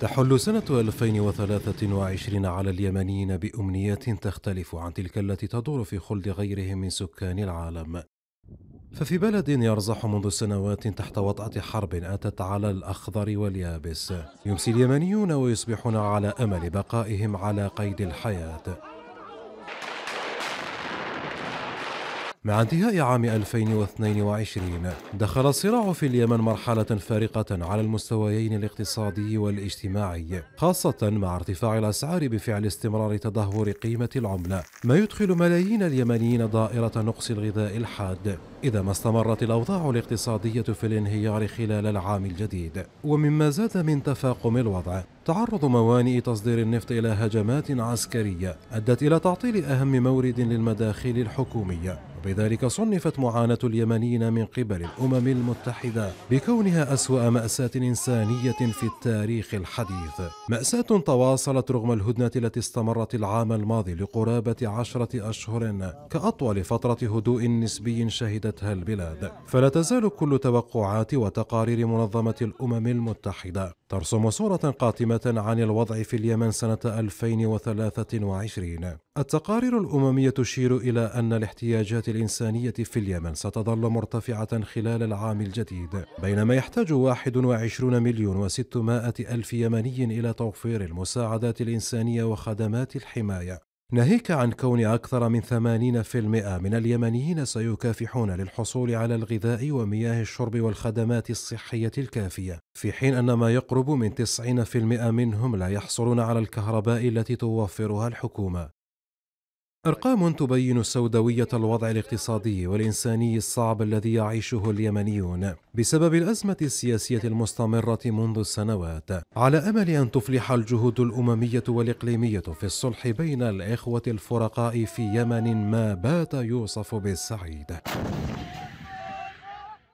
تحل سنة 2023 على اليمنيين بأمنيات تختلف عن تلك التي تدور في خلد غيرهم من سكان العالم ففي بلد يرزح منذ سنوات تحت وطأة حرب أتت على الأخضر واليابس يمسي اليمنيون ويصبحون على أمل بقائهم على قيد الحياة مع انتهاء عام 2022 دخل الصراع في اليمن مرحلة فارقة على المستويين الاقتصادي والاجتماعي خاصة مع ارتفاع الأسعار بفعل استمرار تدهور قيمة العملة ما يدخل ملايين اليمنيين دائرة نقص الغذاء الحاد إذا ما استمرت الأوضاع الاقتصادية في الانهيار خلال العام الجديد ومما زاد من تفاقم الوضع تعرض موانئ تصدير النفط إلى هجمات عسكرية أدت إلى تعطيل أهم مورد للمداخيل الحكومية وبذلك صنفت معاناة اليمنيين من قبل الأمم المتحدة بكونها أسوأ مأساة إنسانية في التاريخ الحديث مأساة تواصلت رغم الهدنة التي استمرت العام الماضي لقرابة عشرة أشهر كأطول فترة هدوء نسبي شهدت شهدتها البلاد فلا تزال كل توقعات وتقارير منظمة الأمم المتحدة ترسم صورة قاتمة عن الوضع في اليمن سنة 2023 التقارير الأممية تشير إلى أن الاحتياجات الإنسانية في اليمن ستظل مرتفعة خلال العام الجديد بينما يحتاج 21 مليون و600 ألف يمني إلى توفير المساعدات الإنسانية وخدمات الحماية ناهيك عن كون أكثر من 80% من اليمنيين سيكافحون للحصول على الغذاء ومياه الشرب والخدمات الصحية الكافية في حين أن ما يقرب من 90% منهم لا يحصلون على الكهرباء التي توفرها الحكومة أرقام تبين السوداوية الوضع الاقتصادي والإنساني الصعب الذي يعيشه اليمنيون بسبب الأزمة السياسية المستمرة منذ السنوات على أمل أن تفلح الجهود الأممية والإقليمية في الصلح بين الإخوة الفرقاء في يمن ما بات يوصف بالسعيد